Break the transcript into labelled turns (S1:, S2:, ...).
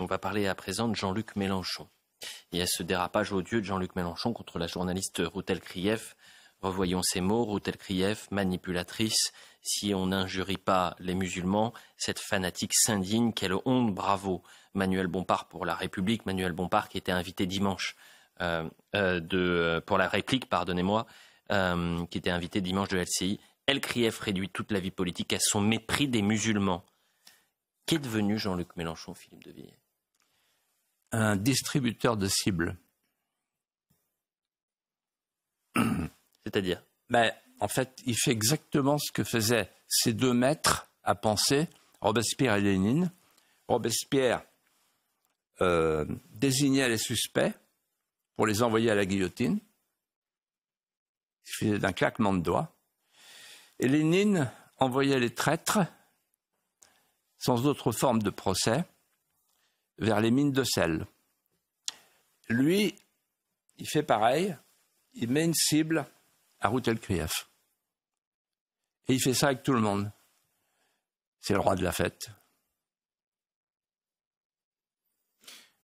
S1: On va parler à présent de Jean-Luc Mélenchon. Il y a ce dérapage odieux de Jean-Luc Mélenchon contre la journaliste Routel Krief, revoyons ces mots, Routel Krief, manipulatrice, si on n'injurie pas les musulmans, cette fanatique s'indigne, quelle honte, bravo. Manuel Bompard pour La République, Manuel Bompard qui était invité dimanche euh, euh, de, pour la réplique, pardonnez-moi, euh, qui était invité dimanche de LCI. Elle Krief réduit toute la vie politique à son mépris des musulmans. Qu'est devenu Jean-Luc Mélenchon, Philippe de Villiers
S2: un distributeur de cibles. C'est-à-dire mais ben, En fait, il fait exactement ce que faisaient ces deux maîtres à penser, Robespierre et Lénine. Robespierre euh, désignait les suspects pour les envoyer à la guillotine. Il faisait d'un claquement de doigts. Et Lénine envoyait les traîtres sans autre forme de procès vers les mines de sel. Lui, il fait pareil, il met une cible à routel Routel-Krieff. Et il fait ça avec tout le monde. C'est le roi de la fête.